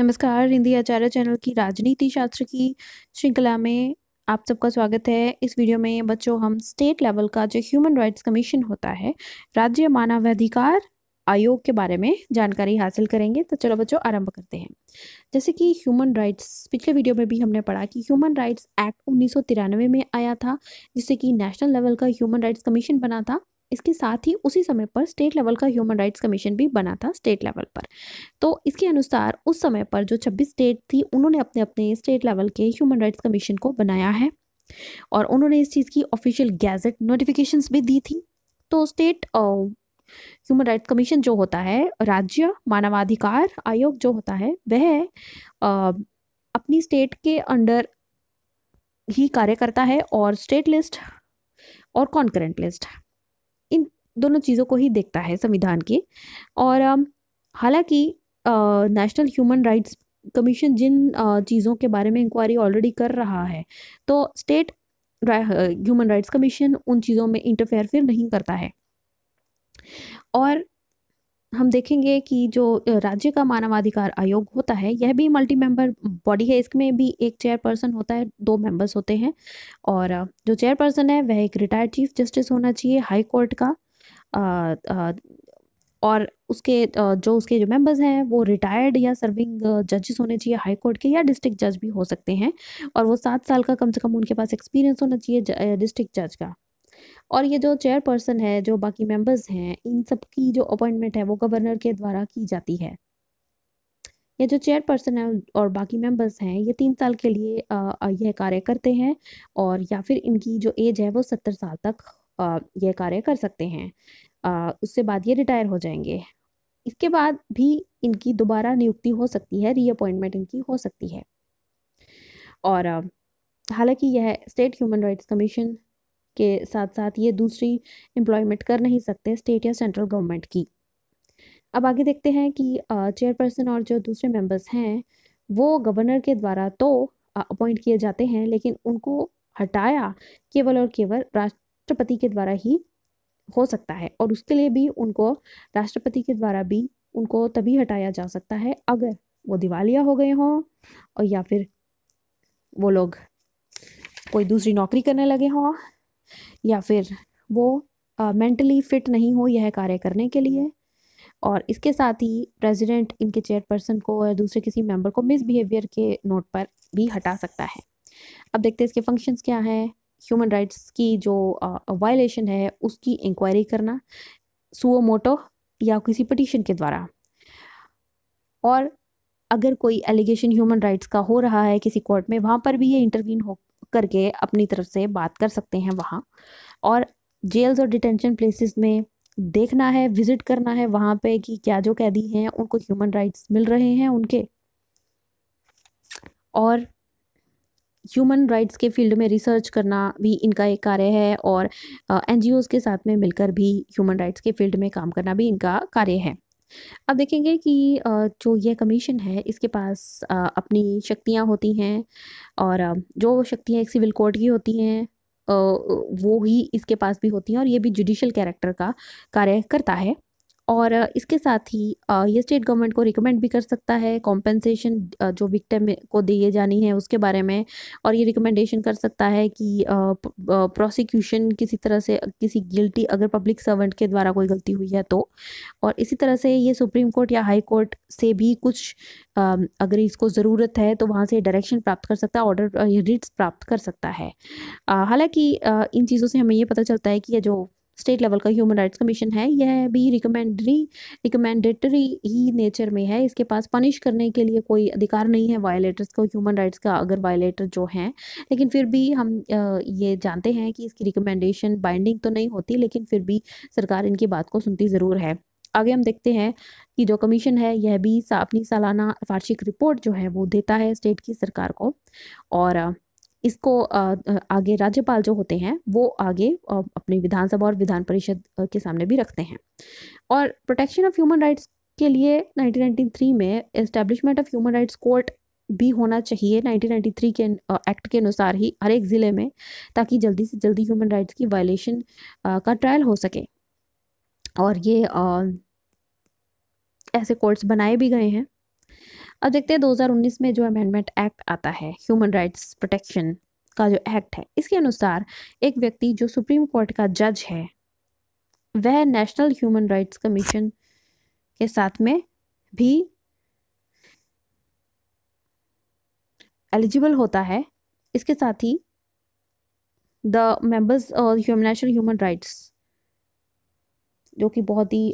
नमस्कार हिंदी आचार्य चैनल की राजनीति शास्त्र की श्रृंखला में आप सबका स्वागत है इस वीडियो में बच्चों हम स्टेट लेवल का जो ह्यूमन राइट्स कमीशन होता है राज्य मानवाधिकार आयोग के बारे में जानकारी हासिल करेंगे तो चलो बच्चों आरंभ करते हैं जैसे कि ह्यूमन राइट्स पिछले वीडियो में भी हमने पढ़ा कि ह्यूमन राइट्स एक्ट उन्नीस में आया था जिससे कि नेशनल लेवल का ह्यूमन राइट्स कमीशन बना था इसके साथ ही उसी समय पर स्टेट लेवल का ह्यूमन राइट्स कमीशन भी बना था स्टेट लेवल पर तो इसके अनुसार उस समय पर जो छब्बीस स्टेट थी उन्होंने अपने अपने स्टेट लेवल के ह्यूमन राइट्स कमीशन को बनाया है और उन्होंने इस चीज़ की ऑफिशियल गैजेट नोटिफिकेशंस भी दी थी तो स्टेट ह्यूमन राइट्स कमीशन जो होता है राज्य मानवाधिकार आयोग जो होता है वह आ, अपनी स्टेट के अंडर ही कार्य करता है और स्टेट लिस्ट और कॉन्करेंट लिस्ट दोनों चीज़ों को ही देखता है संविधान के और हालांकि नेशनल ह्यूमन राइट्स कमीशन जिन चीज़ों के बारे में इंक्वायरी ऑलरेडी कर रहा है तो स्टेट ह्यूमन राइट्स कमीशन उन चीज़ों में इंटरफेयर फिर नहीं करता है और हम देखेंगे कि जो राज्य का मानवाधिकार आयोग होता है यह भी मल्टी मेंबर बॉडी है इसमें भी एक चेयरपर्सन होता है दो मेंबर्स होते हैं और जो चेयरपर्सन है वह एक रिटायर्ड चीफ जस्टिस होना चाहिए हाई कोर्ट का और उसके जो उसके जो मेंबर्स हैं वो रिटायर्ड या सर्विंग जजेस होने चाहिए हाई कोर्ट के या डिस्ट्रिक्ट जज भी हो सकते हैं और वो सात साल का कम से कम उनके पास एक्सपीरियंस होना चाहिए डिस्ट्रिक्ट जज का और ये जो चेयर पर्सन है जो बाकी मेंबर्स हैं इन सब की जो अपॉइंटमेंट है वो गवर्नर के द्वारा की जाती है ये जो चेयर पर्सन है और बाकी मेंबर्स हैं ये तीन साल के लिए यह कार्य करते हैं और या फिर इनकी जो एज है वो सत्तर साल तक यह कार्य कर सकते हैं उससे बाद ये रिटायर हो जाएंगे इसके बाद भी इनकी दोबारा नियुक्ति हो सकती है रीअपॉइंटमेंट इनकी हो सकती है और हालांकि यह स्टेट ह्यूमन राइट्स कमीशन के साथ साथ ये दूसरी एम्प्लॉयमेंट कर नहीं सकते स्टेट या सेंट्रल गवर्नमेंट की अब आगे देखते हैं कि चेयरपर्सन और जो दूसरे मेंबर्स हैं वो गवर्नर के द्वारा तो अपॉइंट किए जाते हैं लेकिन उनको हटाया केवल और केवल राष्ट्र राष्ट्रपति के द्वारा ही हो सकता है और उसके लिए भी उनको राष्ट्रपति के द्वारा भी उनको तभी हटाया जा सकता है अगर वो दिवालिया हो गए हों और या फिर वो लोग कोई दूसरी नौकरी करने लगे हों या फिर वो मेंटली फिट नहीं हो यह कार्य करने के लिए और इसके साथ ही प्रेसिडेंट इनके चेयरपर्सन को या दूसरे किसी मेंबर को मिसबिहेवियर के नोट पर भी हटा सकता है अब देखते हैं इसके फंक्शंस क्या हैं ह्यूमन राइट्स की जो वायलेशन है उसकी इंक्वायरी करना सुओ मोटो या किसी पटिशन के द्वारा और अगर कोई एलिगेशन ह्यूमन राइट्स का हो रहा है किसी कोर्ट में वहाँ पर भी ये इंटरवीन हो करके अपनी तरफ से बात कर सकते हैं वहाँ और जेल्स और डिटेंशन प्लेसेस में देखना है विज़िट करना है वहाँ पे कि क्या जो कैदी हैं उनको ह्यूमन राइट्स मिल रहे हैं उनके और ह्यूमन राइट्स के फील्ड में रिसर्च करना भी इनका एक कार्य है और एन के साथ में मिलकर भी ह्यूमन राइट्स के फील्ड में काम करना भी इनका कार्य है अब देखेंगे कि जो ये कमीशन है इसके पास अपनी शक्तियाँ होती हैं और जो शक्तियाँ एक सिविल कोर्ट की होती हैं वो ही इसके पास भी होती हैं और ये भी जुडिशल कैरेक्टर का कार्य करता है और इसके साथ ही ये स्टेट गवर्नमेंट को रिकमेंड भी कर सकता है कॉम्पेंसेशन जो विक्टिम को दिए जानी है उसके बारे में और ये रिकमेंडेशन कर सकता है कि प्रोसिक्यूशन किसी तरह से किसी गिल्टी अगर पब्लिक सर्वेंट के द्वारा कोई गलती हुई है तो और इसी तरह से ये सुप्रीम कोर्ट या हाई कोर्ट से भी कुछ अगर इसको ज़रूरत है तो वहाँ से डायरेक्शन प्राप्त कर सकता है ऑर्डर रिट्स प्राप्त कर सकता है हालांकि इन चीज़ों से हमें ये पता चलता है कि ये जो स्टेट लेवल का ह्यूमन राइट्स कमीशन है यह भी रिकमेंडरी रिकमेंडेटरी ही नेचर में है इसके पास पनिश करने के लिए कोई अधिकार नहीं है वायलेटर्स को ह्यूमन राइट्स का अगर वायलेटर जो हैं लेकिन फिर भी हम ये जानते हैं कि इसकी रिकमेंडेशन बाइंडिंग तो नहीं होती लेकिन फिर भी सरकार इनकी बात को सुनती ज़रूर है आगे हम देखते हैं कि जो कमीशन है यह भी अपनी सालाना वार्षिक रिपोर्ट जो है वो देता है स्टेट की सरकार को और इसको आगे राज्यपाल जो होते हैं वो आगे अपने विधानसभा और विधान परिषद के सामने भी रखते हैं और प्रोटेक्शन ऑफ ह्यूमन राइट्स के लिए 1993 में establishment of human rights court भी होना चाहिए 1993 के एक्ट के अनुसार ही हर एक ज़िले में ताकि जल्दी से जल्दी ह्यूमन राइट्स की वायलेशन का ट्रायल हो सके और ये ऐसे कोर्ट्स बनाए भी गए हैं अब देखते हैं 2019 में जो अमेंडमेंट एक्ट आता है ह्यूमन राइट्स प्रोटेक्शन का जो एक्ट है इसके अनुसार एक व्यक्ति जो सुप्रीम कोर्ट का जज है वह नेशनल ह्यूमन राइट्स कमीशन के साथ में भी एलिजिबल होता है इसके साथ ही the members national human rights जो कि बहुत ही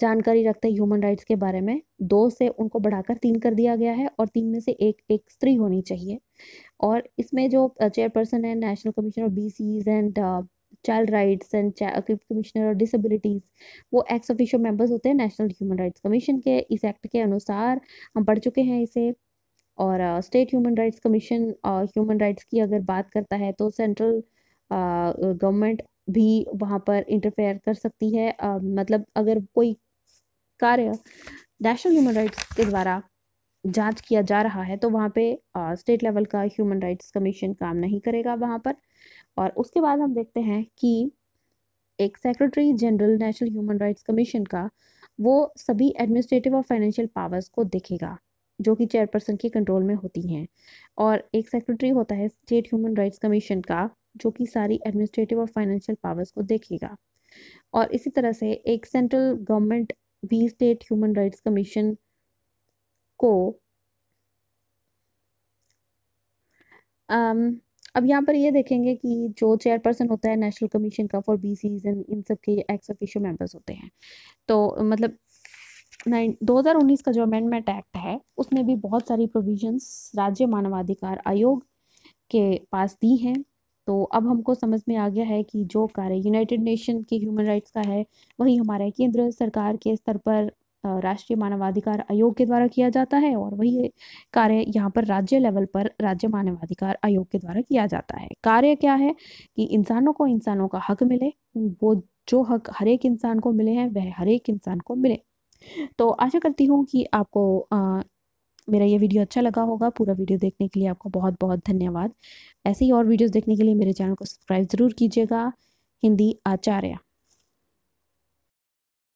जानकारी रखते हैं ह्यूमन राइट्स के बारे में दो से उनको बढ़ाकर तीन कर दिया गया है और तीन में से एक एक स्त्री होनी चाहिए और इसमें जो चेयरपर्सन है national commission of B and child rights and commissioner और डिसेबिलिटीज़ वो एक्स ऑफिशियल मेंबर्स होते हैं नेशनल ह्यूमन राइट्स कमीशन के इस एक्ट के अनुसार हम पढ़ चुके हैं इसे और state human rights commission human rights की अगर बात करता है तो सेंट्रल गवर्नमेंट भी वहाँ पर इंटरफेयर कर सकती है आ, मतलब अगर कोई कार्य नेशनल ह्यूमन राइट्स के द्वारा जांच किया जा रहा है तो वहाँ पे स्टेट लेवल का ह्यूमन राइट्स कमीशन काम नहीं करेगा वहाँ पर और उसके बाद हम देखते हैं कि एक secretary general national human rights commission का वो सभी एडमिनिस्ट्रेटिव और फाइनेंशियल पावर्स को देखेगा जो कि चेयरपर्सन के कंट्रोल में होती हैं और एक सेक्रेटरी होता है स्टेट ह्यूमन राइट्स कमीशन का जो कि सारी एडमिनिस्ट्रेटिव और फाइनेंशियल पावर्स को देखेगा और इसी तरह से एक central government V state human rights commission को um, अब यहाँ पर ये देखेंगे कि जो चेयरपर्सन होता है नेशनल कमीशन का फॉर बी सीज एंड इन सब के एक्स ऑफिशियल मेंबर्स होते हैं तो मतलब दो हज़ार उन्नीस का जो अमेंडमेंट एक्ट है उसमें भी बहुत सारी प्रोविजंस राज्य मानवाधिकार आयोग के पास दी हैं तो अब हमको समझ में आ गया है कि जो कार्य यूनाइटेड नेशन की ह्यूमन राइट्स का है वही हमारे केंद्र सरकार के स्तर पर राष्ट्रीय मानवाधिकार आयोग के द्वारा किया जाता है और वही कार्य यहाँ पर राज्य लेवल पर राज्य मानवाधिकार आयोग के द्वारा किया जाता है कार्य क्या है कि इंसानों को इंसानों का हक मिले वो जो हक हर एक इंसान को मिले हैं वह हर एक इंसान को मिले तो आशा करती हूँ कि आपको मेरा ये वीडियो अच्छा लगा होगा पूरा वीडियो देखने के लिए आपको बहुत बहुत धन्यवाद ऐसे ही और वीडियोस देखने के लिए मेरे चैनल को सब्सक्राइब ज़रूर कीजिएगा हिंदी आचार्य